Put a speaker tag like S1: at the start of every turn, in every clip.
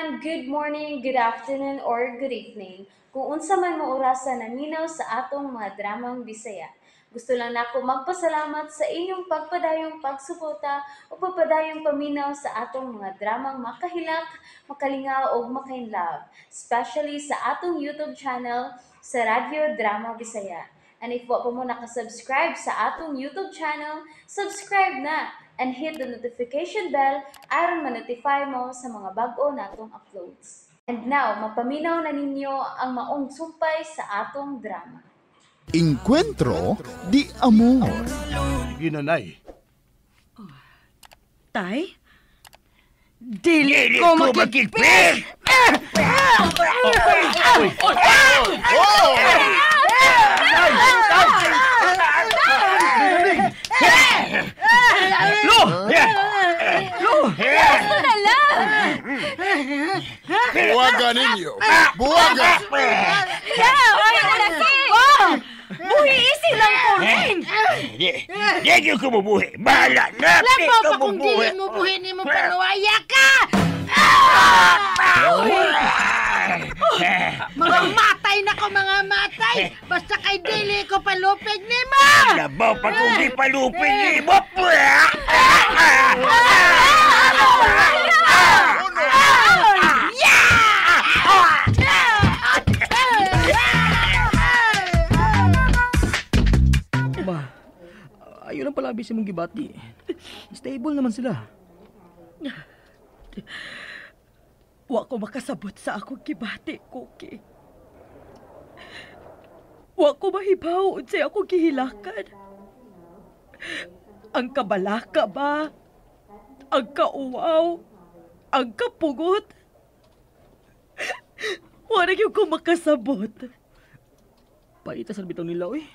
S1: everyone! Good morning, good afternoon, or good evening. Kung unsa man mo orasa naminaw sa atong mga dramang Bisaya. Gusto lang nako magpasalamat sa inyong pagpadayong pagsuporta o pagpadayong paminaw sa atong mga dramang makahilak, makalingaw o makainlove, especially sa atong YouTube channel sa Radyo Drama Bisaya. And if wa pa mo subscribe sa atong YouTube channel, subscribe na and hit the notification bell aron ma-notify mo sa mga bago natong uploads. And now, mapaminaw na ninyo ang maong
S2: sumpay sa atong drama.
S3: Encuentro di Amor. Ginanay.
S2: tay? Dili ko makikipis! Oy! Oy! Oy! Tay! Tay! Lo! Lo! na lang! Buwagan ninyo! Buwagan!
S4: Yeah!
S1: Ayaw na lang!
S2: Oh! Buhiisin lang ko rin!
S4: Hindi ko mabuhi! Bahala na! Labo pa kung dili mo buhi
S2: ni mo pero waya ka!
S4: Ah! mga
S2: na ko, mga matay! Basta kay Dili ko palupig ni mo!
S4: Labo, pag hindi eh. palupig ni mo!
S1: Ba, ayun ang palabis mong gibati. Stable naman sila. Wa ko makasabot sa akong kibati, Cookie.
S5: Wa ko mahibaw sa akong kihilakan. Ang kabalaka ba? Ang kauwaw? Ang kapugot? Wa na yung ko makasabot.
S1: Paita sa bitaw nila, eh.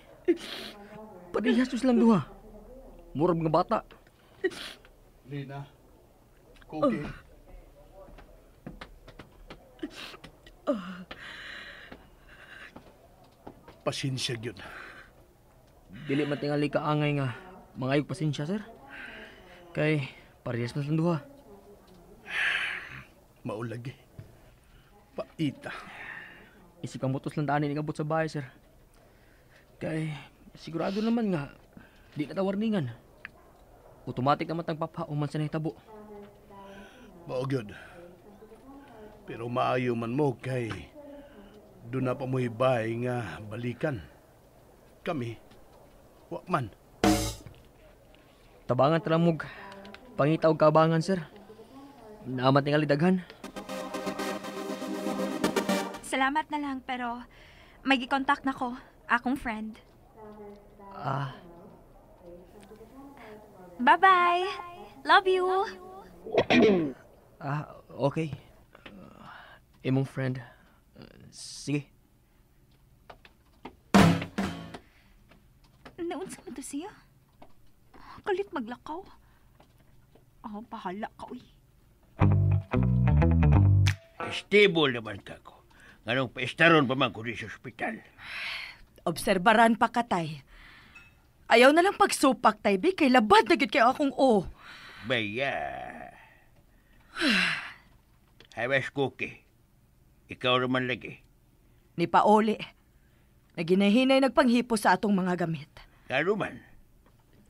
S1: Padihastos lang duha. Murag nga bata. Lina, Cookie, uh. Ah. Pasensya gyud. Dili man tingali ka angay nga mangayog pasensya sir. Kay parehas man sang duha. Maulag eh. Paita. Isip kang butos lang daanin ikabot sa bahay, sir. Kay, sigurado naman nga, di ka
S3: tawarningan. Automatic naman
S1: tang papa o man sa nahitabo.
S3: Mao good. Pero maayo man mo kay doon na pa mo bay nga balikan. Kami, wak man. Tabangan talamog. Pangita og kabangan, sir. Naamat
S1: tingali daghan. Salamat na lang, pero may gikontak na ko. Akong friend. Ah. Bye-bye. Love you. ah, okay imong eh, friend. Uh, sige. Naunsa mo to siya? Kalit maglakaw. Oh, bahala ka, uy.
S4: Stable naman ka ko. Nganong paistaron pa man ko sa
S5: ospital. Obserbaran pa ka, tay. Ayaw na lang pagsupak, tay, bi. Kay labad na kayo akong o.
S4: Baya. Habas cookie. Ikaw naman lagi.
S5: Ni Paoli, na ginahinay nagpanghipo sa atong mga gamit. Lalo man.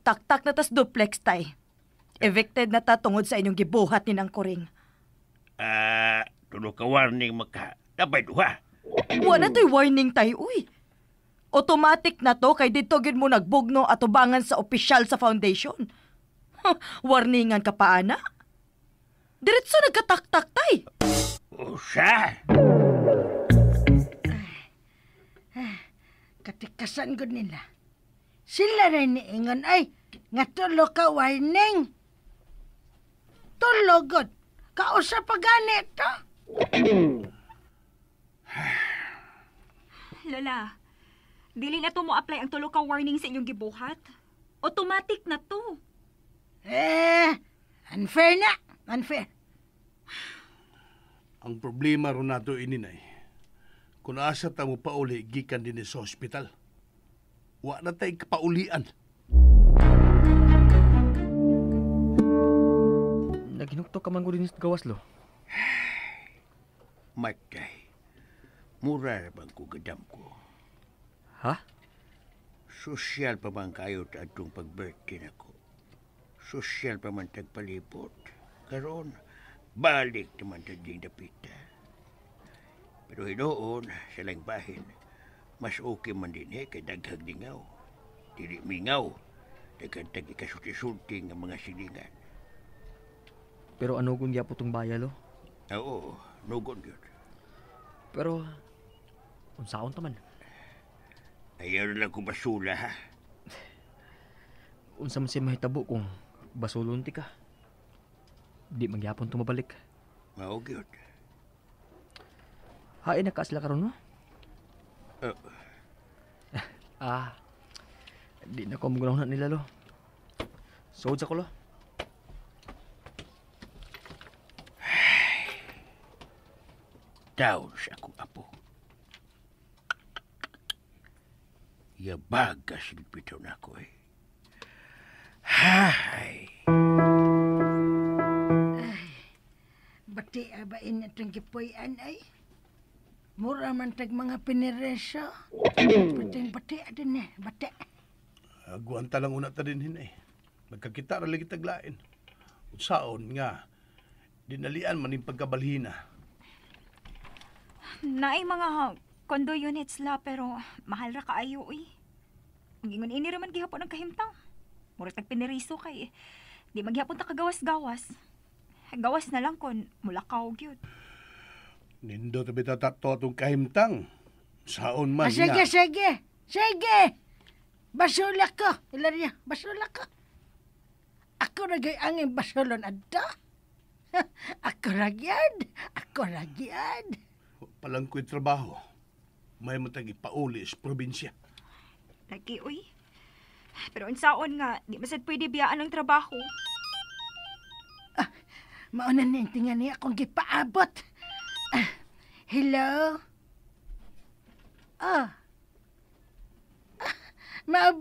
S5: Taktak na tas duplex tay. Evicted na ta tungod sa inyong gibuhat ni Nang kuring.
S4: Ah, uh, tulog ka warning maka. Dabay duha.
S5: Wala to'y warning tay, uy. Automatic na to kay dito gid mo nagbugno at ubangan sa opisyal sa foundation. Warningan ka paana. Diretso
S2: nagkataktak tay. Usa? Ah, ah katikasan gud nila. Sila rin niingon ay nga tulo ka warning. Tulo gud. Kausa pa gani to.
S1: Lola, dili na to mo apply ang tulo ka warning sa inyong gibuhat. Automatic
S2: na to. Eh, unfair na. Unfair.
S3: Ang problema ron nato ininay, kung asa ta mo pauli gikan din sa ospital, wa na tay kapaulian.
S1: Naginukto ka man ko gawas lo. Matay. Mura bang ko gadam
S4: ko. Ha? Sosyal pa man kayo atong pag-birthday nako. Sosyal pa man tagpalipot. Karon, balik naman sa ding dapita. Pero hinoon, sa lang bahin, mas okay man din eh kay daghag dingaw. Dili mingaw, nagkantag ikasulti-sulti ng mga silingan.
S1: Pero ano kung yapo tong bayalo?
S4: Oh. Oo, nugon yun.
S1: Pero, unsaon taman?
S4: Ayaw lang ko basula ha.
S1: Unsa man siya mahitabo kung basulunti ka. Di magyapon tumabalik. Mao gyud. Hain na ka sila karon no? Uh. ah. Di na ko magulong na nila lo. Sood ako lo. Daw sa akong apo.
S4: Yabag ka silpito na ko eh.
S2: Hay! ti abain itong kipuyan ay. Mura man tag mga piniresyo. Pating bati adin eh, bati.
S3: Aguan talang una ta din hin hinay. Nagkakita rin lagi taglain. Utsaon nga, dinalian man yung pagkabalhina.
S1: Naay mga condo units la pero mahal ra kaayo eh. Ang ingon ini raman gihapon ang kahimtang. Mura tag piniriso kay. Di maghihapon ta kagawas-gawas. Gawas na lang kon
S2: mulakaw gyud.
S3: Nindo tabi tatatto atong kahimtang. Saon man ah, sige, na.
S2: sige. Sige. Basula ko. Ilaria, basula ko. Ako na ang basulon adto. ako na gyud. Ako na gyud.
S3: Palang ko'y trabaho. May matag ipauli sa probinsya.
S1: Lagi, uy. Pero saon nga, di masad pwede biyaan ang trabaho.
S2: Ah, Maunan na tingan niya akong gipaabot. Ah, hello? Oh. Ah, mao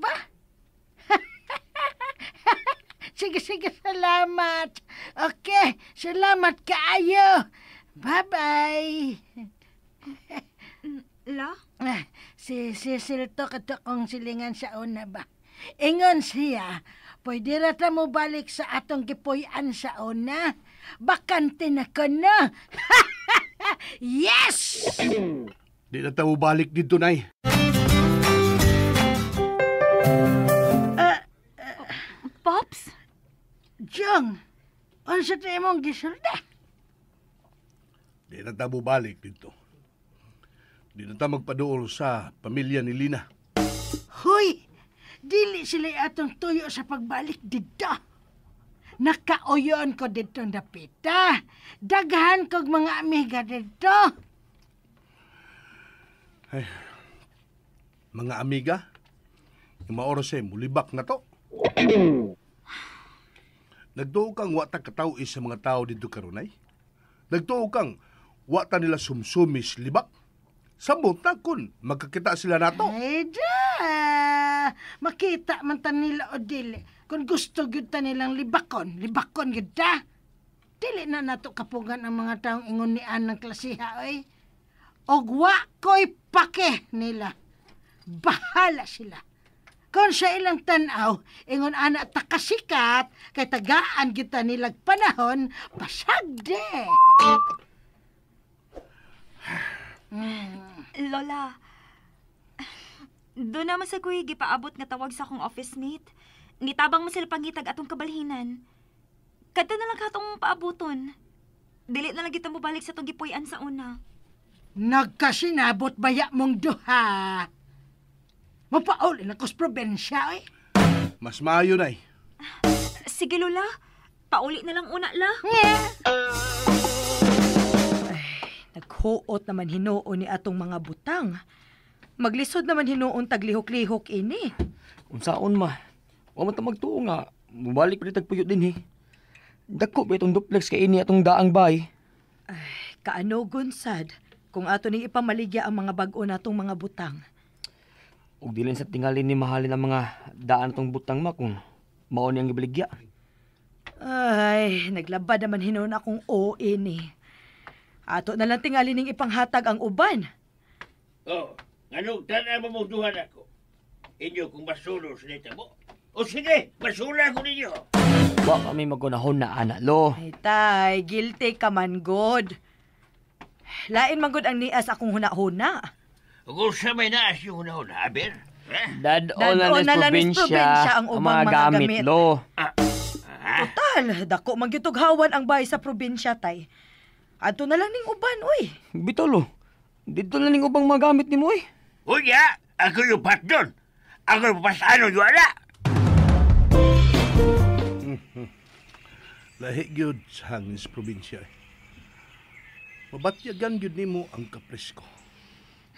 S2: sige, sige, salamat. Okay, salamat kaayo. Bye-bye. Lo? Ah, si Cecil si, to katukong silingan sa una ba? Ingon siya, pwede rata mo balik sa atong gipuyan sa una. Bakante na ka na! yes!
S3: Di na tao balik dito, Nay.
S2: Pops? Jung, ano sa tayo mong gisulda?
S3: Di na tao balik dito. Di na tao magpaduol sa pamilya ni Lina.
S2: Hoy! Dili sila atong tuyo sa pagbalik dito nakaoyon ko dito dapita. Daghan kog mga amiga dito.
S3: Ay, mga amiga, yung maoras ay mulibak na to. Nagtuo kang wata kataw sa mga tao dito karunay. Nagtuo kang wata nila sumsumis libak. Sa na kun, magkakita sila nato. Ay, da! Makita man ta nila o dili
S2: kung gusto gyud ta nilang libakon, libakon gyud ta. Dili na nato kapugan ang mga taong ingon ni anang klasiha oy. Og wa koy pake nila. Bahala sila. Kung sa ilang tanaw, ingon ana takasikat, kay tagaan kita nilag panahon, pasagde. Lola,
S1: doon naman sa kuy, gipaabot nga tawag sa akong office mate. Nitabang mo sila pangitag atong kabalhinan. Kadto na lang ka katong paabuton. Dili
S2: na lang kita mo balik sa itong gipuyan sa una. Nagkasinabot baya mong duha. Mapaol na kos probensya eh.
S3: Mas maayo na eh.
S1: Sige Lola, pauli na lang una la. Ay,
S5: naghuot naman hinuon ni atong mga butang. Maglisod naman hinuon taglihok-lihok ini.
S1: Unsaon ma, Wa man ta magtuo nga mabalik pa tagpuyo din eh. Dako ba itong duplex kay ini atong daang bay?
S5: Ay, kaano gunsad kung ato ni ipamaligya ang mga bag-o natong mga butang.
S1: Ug dilin sa tingalin ni mahalin ang mga daan tong butang ma kung mao ni ang ibaligya.
S5: Ay, naglabad naman hinon akong OA ni. Eh. Ato na lang tingali ning ipanghatag ang uban.
S4: Oh, ngano tanan mo mo duhan ako. Inyo kung basulos nito mo. O sige, basura
S5: ko ninyo.
S1: Wa kami magunahon na anak lo. Ay,
S5: tay, guilty ka man, God. Lain man, God, ang nias akong hunahuna.
S1: Kung sa
S4: may
S5: naas yung hunahuna, Abir. Eh? Dadon na nas probinsya ang, ang mga gamit, gamit. lo. Ah, ah. Total, dako magyutughawan ang bahay sa probinsya, tay.
S1: Ato na lang ning uban, uy. Bitolo, dito na ning ubang magamit ni mo, uy. Uy, ya, ako yung patron. Ako yung pasano yung ala.
S3: Lahi good hangin sa probinsya. Eh. Mabatyagan gyud nimo ang kapresko.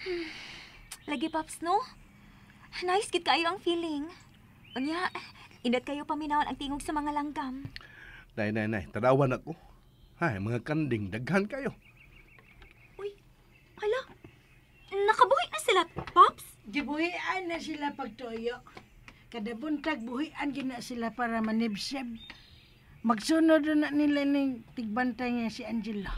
S1: Hmm. Lagi paps no? Nice gid kayo ang feeling. Unya, indat kayo paminawon ang tingog sa mga langgam.
S3: Nay, nay, nay, tadawan ako. Hay, mga kanding, daghan kayo.
S2: Uy, hala. Nakabuhi na sila, Pops. Gibuhian na sila pagtoyo kada buntag buhian gid na sila para manibseb magsunod na nila ning tigbantay niya si Angelo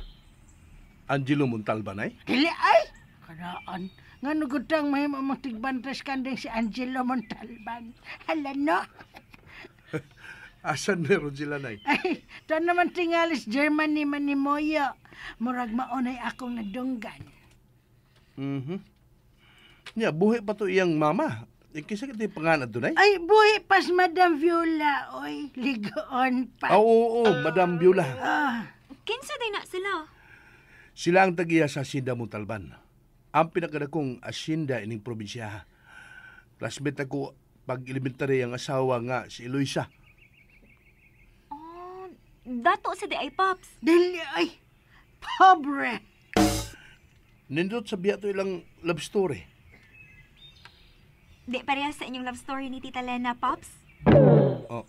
S3: Angelo Montalban ay dili ay
S2: kanaan nga nugutang mahimo magtigbantas kanding si Angelo Montalban hala no
S3: Asan meron sila nay?
S2: Ay, ta naman tingalis Germany man ni Moyo. Murag maunay akong nadunggan.
S3: Mhm. Mm -hmm. yeah, buhi pa to iyang mama. Eh, kisa kita yung panganad doon ay?
S2: Ay, buhi pas Madam Viola. Oy, ligoon pa. Oo, ah, oo,
S3: oo Madam Viola.
S2: Ah. Kinsa din na sila?
S3: Sila ang tagiya sa Asinda Montalban. Ang pinakadakong asinda ining probinsya. Classmate ako pag elementary ang asawa nga si Eloisa.
S1: Oh, dato sa di ay, Pops. Dili ay, pobre.
S3: Nindot sa biya to ilang love story.
S1: Di parehas sa inyong love story ni Tita Lena, Pops?
S3: Oh.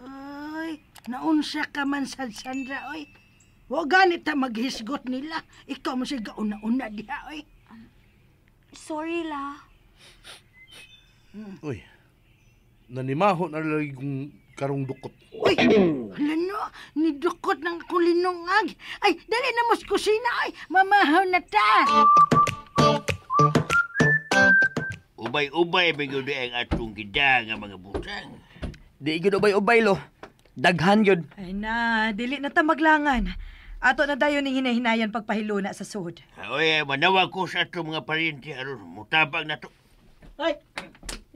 S2: Ay, naunsya ka man sa Sandra, oy. Huwag ganit na maghisgot nila. Ikaw mo siya gauna-una diha, oy. Um, sorry la.
S3: Hmm. Uy, nanimaho na lagi kong karong dukot. Uy!
S2: Lano, ni dukot ng ag. Ay, dali na mos kusina. Ay, mamahaw na ta.
S4: Ubay-ubay bigod ang atong gida nga mga butang.
S2: Di gyud
S1: ubay-ubay lo. Daghan gyud.
S5: Ay na, dili na ta maglangan. Ato na dayon ning hinahinayan pagpahiluna sa suod.
S4: Oy, eh, manawa ko sa atong mga parinti aron mutabang na to.
S5: Ay!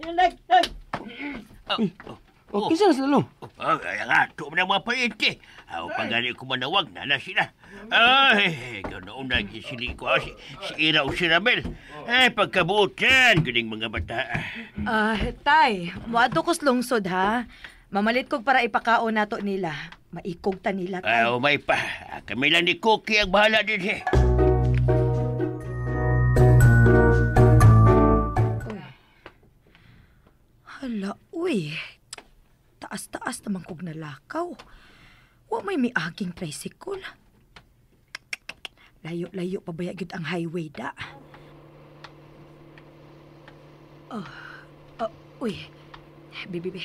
S5: Yan, lag, lag! Eh, oh, oh. oh. oh. Kinsa na
S4: sila lo? Oh, kaya nga, ato mo na mga pariente. Oh, ah, pagani ko manawag na na sila. Ay, ganoon na gisili ko. Ah, si, si Ira o si Ramel. Ay, eh, pagkabuotan, galing mga bata.
S5: Ah, tay, muato kos lungsod ha. Mamalit kog para ipakaon nato nila. Maikog ta nila
S4: tay. Oh, may pa. Kami lang ni Cookie ang bahala din eh.
S5: Hala, uy taas-taas mangkog na lakaw. Wa may miaging tricycle. Layo-layo pa baya gyud ang highway da. Oh, oh, uy. Bibibi.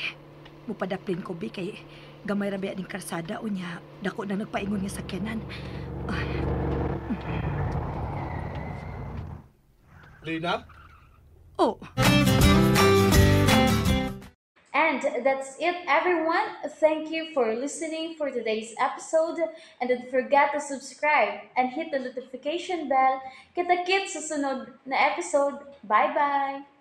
S5: Mupadaplin ko bi kay gamay ra ning karsada unya dako na nagpaingon nga kenan. Oh. Ah.
S3: Lina?
S2: Oh. And that's it,
S1: everyone. Thank you for listening for today's episode. And don't forget to subscribe and hit the notification bell. Kita-kit sa na episode. Bye-bye!